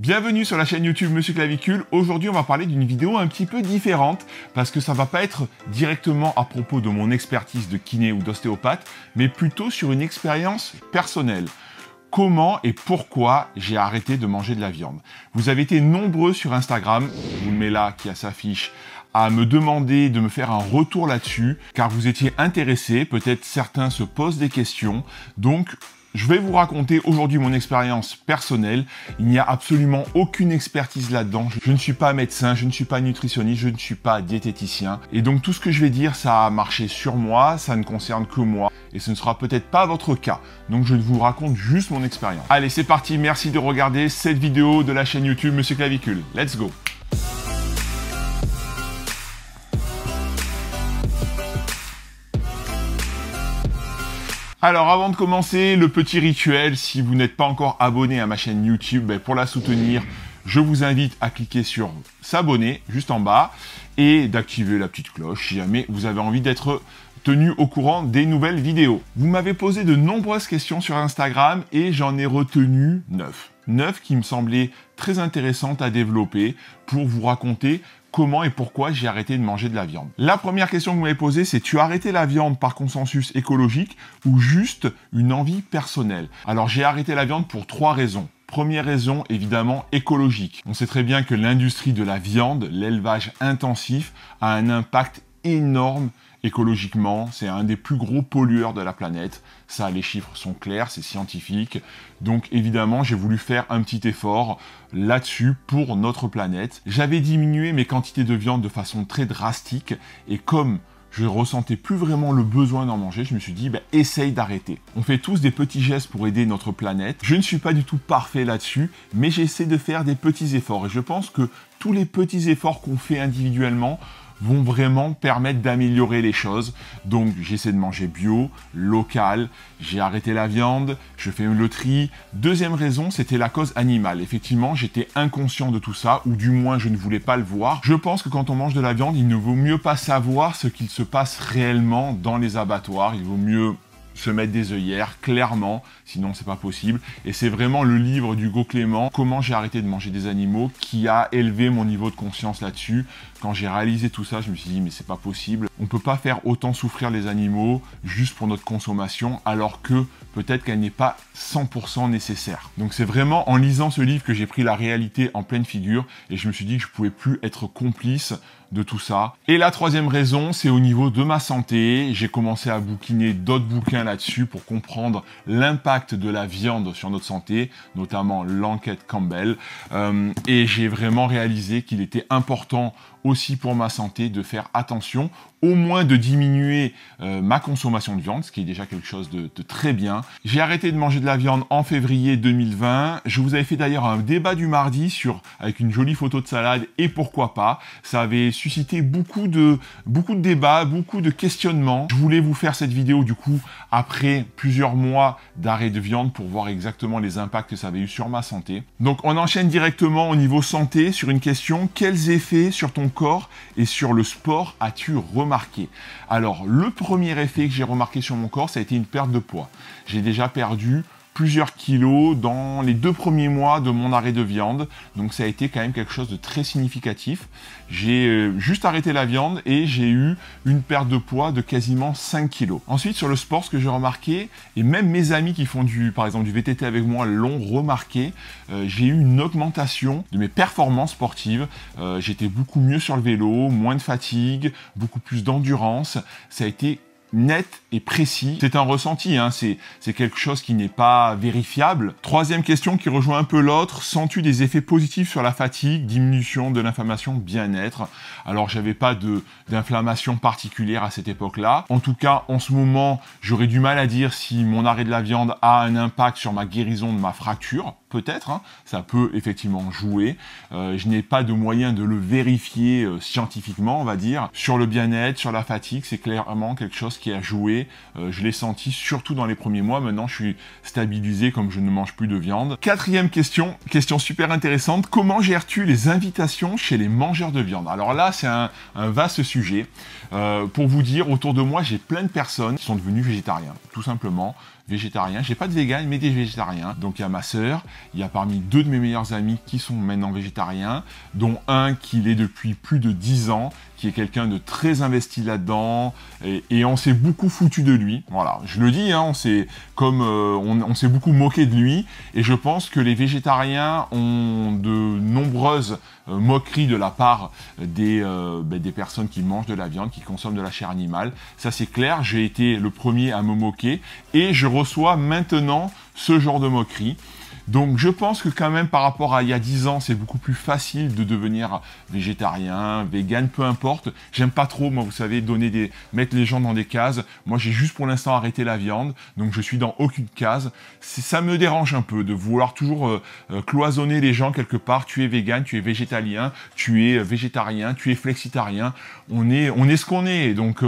Bienvenue sur la chaîne YouTube Monsieur Clavicule. Aujourd'hui, on va parler d'une vidéo un petit peu différente parce que ça va pas être directement à propos de mon expertise de kiné ou d'ostéopathe, mais plutôt sur une expérience personnelle. Comment et pourquoi j'ai arrêté de manger de la viande Vous avez été nombreux sur Instagram, je vous le mets là qui a sa fiche, à me demander de me faire un retour là-dessus, car vous étiez intéressés, peut-être certains se posent des questions. Donc, je vais vous raconter aujourd'hui mon expérience personnelle. Il n'y a absolument aucune expertise là-dedans. Je ne suis pas médecin, je ne suis pas nutritionniste, je ne suis pas diététicien. Et donc tout ce que je vais dire, ça a marché sur moi, ça ne concerne que moi. Et ce ne sera peut-être pas votre cas. Donc je vous raconte juste mon expérience. Allez, c'est parti. Merci de regarder cette vidéo de la chaîne YouTube Monsieur Clavicule. Let's go. Alors avant de commencer, le petit rituel, si vous n'êtes pas encore abonné à ma chaîne YouTube, ben, pour la soutenir, je vous invite à cliquer sur s'abonner juste en bas et d'activer la petite cloche si jamais vous avez envie d'être tenu au courant des nouvelles vidéos. Vous m'avez posé de nombreuses questions sur Instagram et j'en ai retenu 9. 9 qui me semblaient très intéressantes à développer pour vous raconter comment et pourquoi j'ai arrêté de manger de la viande. La première question que vous m'avez posée, c'est tu as arrêté la viande par consensus écologique ou juste une envie personnelle Alors j'ai arrêté la viande pour trois raisons. Première raison, évidemment, écologique. On sait très bien que l'industrie de la viande, l'élevage intensif, a un impact énorme écologiquement, c'est un des plus gros pollueurs de la planète. Ça, les chiffres sont clairs, c'est scientifique. Donc évidemment, j'ai voulu faire un petit effort là-dessus pour notre planète. J'avais diminué mes quantités de viande de façon très drastique et comme je ressentais plus vraiment le besoin d'en manger, je me suis dit, ben, essaye d'arrêter. On fait tous des petits gestes pour aider notre planète. Je ne suis pas du tout parfait là-dessus, mais j'essaie de faire des petits efforts. Et je pense que tous les petits efforts qu'on fait individuellement vont vraiment permettre d'améliorer les choses. Donc j'essaie de manger bio, local, j'ai arrêté la viande, je fais une loterie. Deuxième raison, c'était la cause animale. Effectivement, j'étais inconscient de tout ça, ou du moins je ne voulais pas le voir. Je pense que quand on mange de la viande, il ne vaut mieux pas savoir ce qu'il se passe réellement dans les abattoirs, il vaut mieux se mettre des œillères, clairement, sinon c'est pas possible. Et c'est vraiment le livre d'Hugo Clément, Comment j'ai arrêté de manger des animaux, qui a élevé mon niveau de conscience là-dessus. Quand j'ai réalisé tout ça, je me suis dit, mais c'est pas possible. On peut pas faire autant souffrir les animaux juste pour notre consommation, alors que peut-être qu'elle n'est pas 100% nécessaire. Donc c'est vraiment en lisant ce livre que j'ai pris la réalité en pleine figure et je me suis dit que je pouvais plus être complice de tout ça. Et la troisième raison, c'est au niveau de ma santé. J'ai commencé à bouquiner d'autres bouquins là-dessus pour comprendre l'impact de la viande sur notre santé, notamment l'enquête Campbell. Euh, et j'ai vraiment réalisé qu'il était important aussi pour ma santé de faire attention, au moins de diminuer euh, ma consommation de viande, ce qui est déjà quelque chose de, de très bien. J'ai arrêté de manger de la viande en février 2020. Je vous avais fait d'ailleurs un débat du mardi sur avec une jolie photo de salade et pourquoi pas. Ça avait suscité beaucoup de beaucoup de débats, beaucoup de questionnements. Je voulais vous faire cette vidéo du coup après plusieurs mois d'arrêt de viande pour voir exactement les impacts que ça avait eu sur ma santé. Donc on enchaîne directement au niveau santé sur une question quels effets sur ton corps et sur le sport as-tu remarqué Alors, le premier effet que j'ai remarqué sur mon corps, ça a été une perte de poids. J'ai déjà perdu plusieurs kilos dans les deux premiers mois de mon arrêt de viande. Donc ça a été quand même quelque chose de très significatif. J'ai euh, juste arrêté la viande et j'ai eu une perte de poids de quasiment 5 kilos. Ensuite sur le sport, ce que j'ai remarqué, et même mes amis qui font du, par exemple du VTT avec moi l'ont remarqué, euh, j'ai eu une augmentation de mes performances sportives. Euh, j'étais beaucoup mieux sur le vélo, moins de fatigue, beaucoup plus d'endurance. Ça a été net et précis. C'est un ressenti, hein, c'est, quelque chose qui n'est pas vérifiable. Troisième question qui rejoint un peu l'autre, sens-tu des effets positifs sur la fatigue, diminution de l'inflammation, bien-être Alors j'avais pas d'inflammation particulière à cette époque-là. En tout cas, en ce moment, j'aurais du mal à dire si mon arrêt de la viande a un impact sur ma guérison de ma fracture peut-être, hein, ça peut effectivement jouer. Euh, je n'ai pas de moyen de le vérifier euh, scientifiquement, on va dire. Sur le bien-être, sur la fatigue, c'est clairement quelque chose qui a joué. Euh, je l'ai senti surtout dans les premiers mois. Maintenant, je suis stabilisé comme je ne mange plus de viande. Quatrième question, question super intéressante. Comment gères-tu les invitations chez les mangeurs de viande Alors là, c'est un, un, vaste sujet. pour vous dire, autour de moi, j'ai plein de personnes qui sont devenues végétariens, tout simplement végétarien, J'ai pas de vegan, mais des végétariens. Donc il y a ma sœur, il y a parmi deux de mes meilleurs amis qui sont maintenant végétariens, dont un qui l'est depuis plus de 10 ans qui est quelqu'un de très investi là-dedans, et, on s'est beaucoup foutu de lui. Voilà, je le dis, hein, on s'est comme euh, on, s'est beaucoup moqué de lui, et je pense que les végétariens ont de nombreuses euh, moqueries de la part des, euh, ben, des personnes qui mangent de la viande, qui consomment de la chair animale. Ça c'est clair, j'ai été le premier à me moquer, et je reçois maintenant ce genre de moqueries. Donc je pense que quand même par rapport à il y a 10 ans, c'est beaucoup plus facile de devenir végétarien, vegan, peu importe. J'aime pas trop, moi vous savez, donner des, mettre les gens dans des cases. Moi j'ai juste pour l'instant arrêté la viande, donc je suis dans aucune case. Ça me dérange un peu de vouloir toujours euh, euh, cloisonner les gens quelque part. Tu es vegan, tu es végétalien, tu es euh, végétarien, tu es flexitarien. On est, on est ce qu'on est. Donc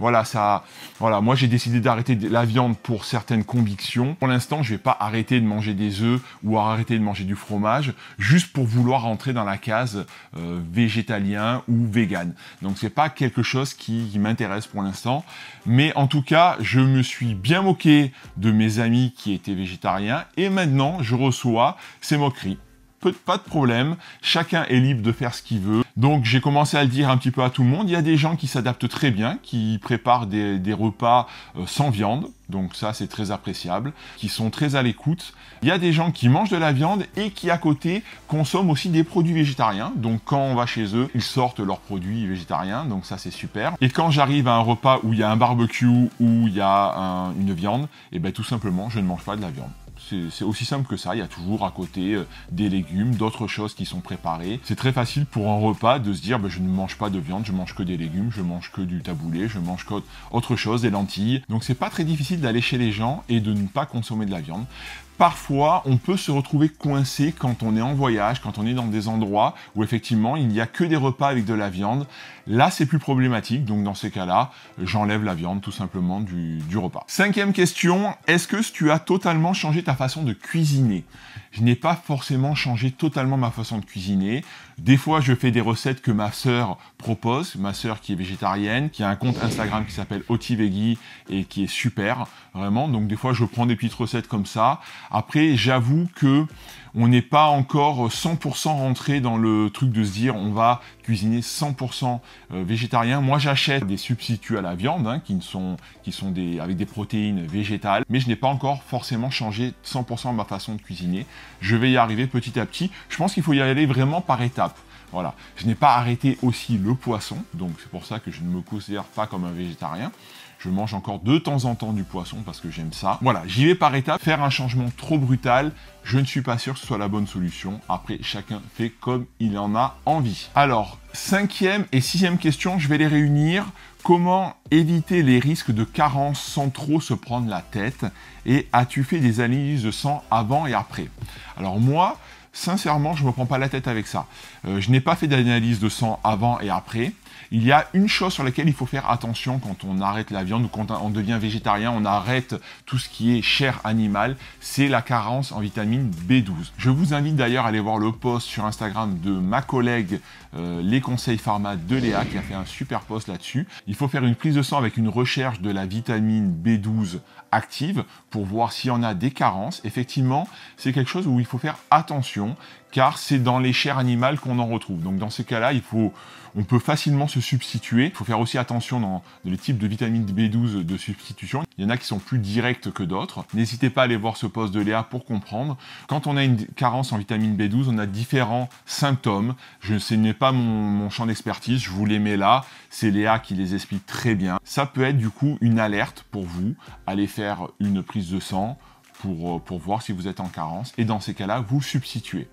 voilà, ça, voilà. Moi j'ai décidé d'arrêter la viande pour certaines convictions. Pour l'instant, je vais pas arrêter de manger des œufs ou à arrêter de manger du fromage juste pour vouloir entrer dans la case euh, végétalien ou vegan. Donc c'est pas quelque chose qui, m'intéresse pour l'instant, mais en tout cas, je me suis bien moqué de mes amis qui étaient végétariens et maintenant je reçois ces moqueries. pas de problème, chacun est libre de faire ce qu'il veut donc j'ai commencé à le dire un petit peu à tout le monde. Il y a des gens qui s'adaptent très bien, qui préparent des, repas euh, sans viande, donc ça c'est très appréciable, qui sont très à l'écoute. Il y a des gens qui mangent de la viande et qui à côté consomment aussi des produits végétariens. Donc quand on va chez eux, ils sortent leurs produits végétariens, donc ça c'est super. Et quand j'arrive à un repas où il y a un barbecue, où il y a une viande, et eh bien tout simplement je ne mange pas de la viande. C'est aussi simple que ça. Il y a toujours à côté euh, des légumes, d'autres choses qui sont préparées. C'est très facile pour un repas de se dire bah, je ne mange pas de viande, je mange que des légumes, je mange que du taboulé, je mange que autre chose, des lentilles. Donc c'est pas très difficile d'aller chez les gens et de ne pas consommer de la viande parfois, on peut se retrouver coincé quand on est en voyage, quand on est dans des endroits où effectivement il n'y a que des repas avec de la viande. Là, c'est plus problématique, donc dans ces cas-là, j'enlève la viande tout simplement du, repas. Cinquième question, est-ce que tu as totalement changé ta façon de cuisiner Je n'ai pas forcément changé totalement ma façon de cuisiner. Des fois, je fais des recettes que ma sœur propose, ma sœur qui est végétarienne, qui a un compte Instagram qui s'appelle Otiveggy et qui est super, vraiment. Donc des fois, je prends des petites recettes comme ça. Après, j'avoue que on n'est pas encore 100% rentré dans le truc de se dire on va cuisiner 100% euh, végétarien. Moi, j'achète des substituts à la viande hein, qui sont, avec des protéines végétales, mais je n'ai pas encore forcément changé 100% ma façon de cuisiner. Je vais y arriver petit à petit. Je pense qu'il faut y aller vraiment par étapes. Voilà, je n'ai pas arrêté aussi le poisson, donc c'est pour ça que je ne me considère pas comme un végétarien. Je mange encore de temps en temps du poisson parce que j'aime ça. Voilà, j'y vais par étapes. Faire un changement trop brutal, je ne suis pas sûr que ce soit la bonne solution. Après, chacun fait comme il en a envie. Alors, cinquième et sixième question, je vais les réunir. Comment éviter les risques de carence sans trop se prendre la tête Et as-tu fait des analyses de sang avant et après Alors moi, sincèrement, je ne me prends pas la tête avec ça. Euh, je n'ai pas fait d'analyse de sang avant et après. Il y a une chose sur laquelle il faut faire attention quand on arrête la viande ou quand on devient végétarien, on arrête tout ce qui est chair animale, c'est la carence en vitamine B12. Je vous invite d'ailleurs à aller voir le post sur Instagram de ma collègue euh, Les Conseils Pharma de Léa qui a fait un super post là-dessus. Il faut faire une prise de sang avec une recherche de la vitamine B12 active pour voir s'il y en a des carences. Effectivement, c'est quelque chose où il faut faire attention car c'est dans les chairs animales qu'on en retrouve. Donc dans ces cas-là, il faut on peut facilement se substituer. Il faut faire aussi attention dans les types de vitamines B12 de substitution. Il y en a qui sont plus directes que d'autres. N'hésitez pas à aller voir ce poste de Léa pour comprendre. Quand on a une carence en vitamine B12, on a différents symptômes. Je, ce n'est pas mon, champ d'expertise, je vous les mets là. C'est Léa qui les explique très bien. Ça peut être du coup une alerte pour vous. Allez faire une prise de sang pour, euh, pour voir si vous êtes en carence. Et dans ces cas-là, vous substituez.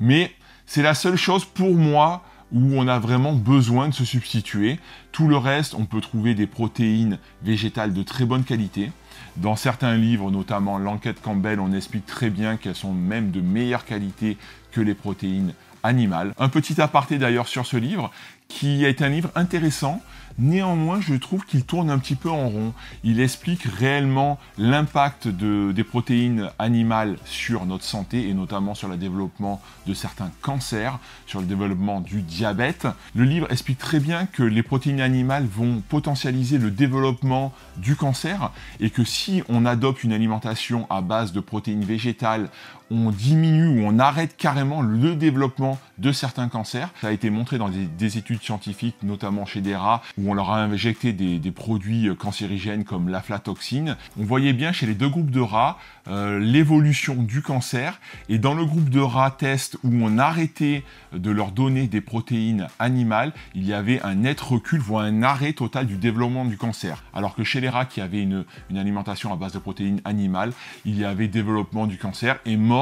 Mais c'est la seule chose pour moi où on a vraiment besoin de se substituer. Tout le reste, on peut trouver des protéines végétales de très bonne qualité. Dans certains livres, notamment l'enquête Campbell, on explique très bien qu'elles sont même de meilleure qualité que les protéines animales. Un petit aparté d'ailleurs sur ce livre, qui est un livre intéressant Néanmoins, je trouve qu'il tourne un petit peu en rond. Il explique réellement l'impact des protéines animales sur notre santé et notamment sur le développement de certains cancers, sur le développement du diabète. Le livre explique très bien que les protéines animales vont potentialiser le développement du cancer et que si on adopte une alimentation à base de protéines végétales, on diminue ou on arrête carrément le développement de certains cancers. Ça a été montré dans des, études scientifiques, notamment chez des rats, où on leur a injecté des, produits euh, cancérigènes comme l'aflatoxine. On voyait bien chez les deux groupes de rats euh, l'évolution du cancer. Et dans le groupe de rats test où on arrêtait de leur donner des protéines animales, il y avait un net recul, voire un arrêt total du développement du cancer. Alors que chez les rats qui avaient une, une alimentation à base de protéines animales, il y avait développement du cancer et mort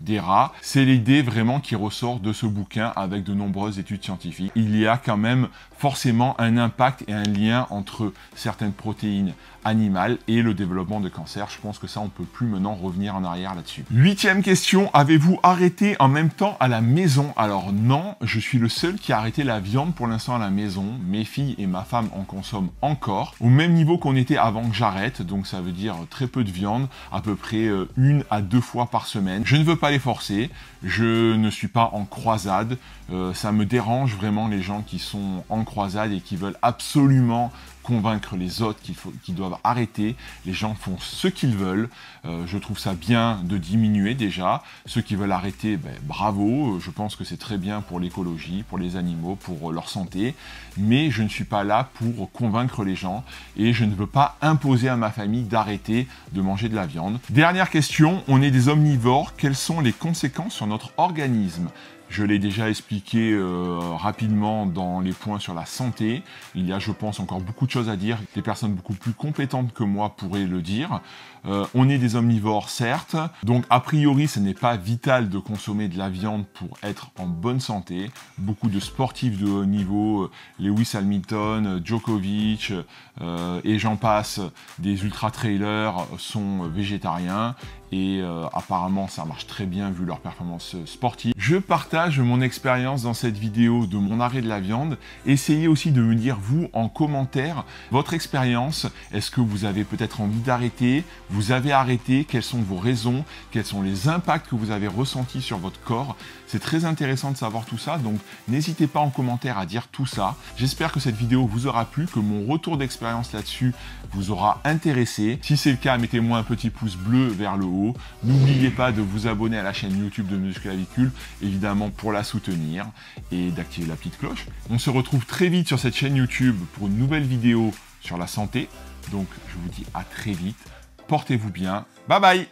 des rats. C'est l'idée vraiment qui ressort de ce bouquin avec de nombreuses études scientifiques. Il y a quand même forcément un impact et un lien entre certaines protéines animales et le développement de cancer. Je pense que ça, on peut plus maintenant revenir en arrière là-dessus. Huitième question, avez-vous arrêté en même temps à la maison Alors non, je suis le seul qui a arrêté la viande pour l'instant à la maison. Mes filles et ma femme en consomment encore, au même niveau qu'on était avant que j'arrête, donc ça veut dire très peu de viande, à peu près euh, une à deux fois par semaine. Je ne veux pas les forcer, je ne suis pas en croisade, euh, ça me dérange vraiment les gens qui sont en croisade et qui veulent absolument convaincre les autres qu'ils doivent arrêter. Les gens font ce qu'ils veulent. Euh, je trouve ça bien de diminuer déjà. Ceux qui veulent arrêter, ben, bravo. Euh, je pense que c'est très bien pour l'écologie, pour les animaux, pour euh, leur santé. Mais je ne suis pas là pour convaincre les gens et je ne veux pas imposer à ma famille d'arrêter de manger de la viande. Dernière question, on est des omnivores. Quelles sont les conséquences sur notre organisme je l'ai déjà expliqué euh, rapidement dans les points sur la santé. Il y a, je pense, encore beaucoup de choses à dire. Des personnes beaucoup plus compétentes que moi pourraient le dire. Euh, on est des omnivores, certes. Donc, a priori, ce n'est pas vital de consommer de la viande pour être en bonne santé. Beaucoup de sportifs de haut niveau, euh, Lewis Hamilton, Djokovic, et j'en passe, des ultra-trailers sont végétariens et euh, apparemment ça marche très bien vu leur performance euh, sportive. Je partage mon expérience dans cette vidéo de mon arrêt de la viande. Essayez aussi de me dire vous en commentaire votre expérience. Est-ce que vous avez peut-être envie d'arrêter Vous avez arrêté Quelles sont vos raisons Quels sont les impacts que vous avez ressentis sur votre corps C'est très intéressant de savoir tout ça, donc n'hésitez pas en commentaire à dire tout ça. J'espère que cette vidéo vous aura plu, que mon retour d'expérience là-dessus vous aura intéressé. Si c'est le cas, mettez-moi un petit pouce bleu vers le haut N'oubliez pas de vous abonner à la chaîne YouTube de Musculavicule, évidemment pour la soutenir et d'activer la petite cloche. On se retrouve très vite sur cette chaîne YouTube pour une nouvelle vidéo sur la santé. Donc je vous dis à très vite. Portez-vous bien. Bye bye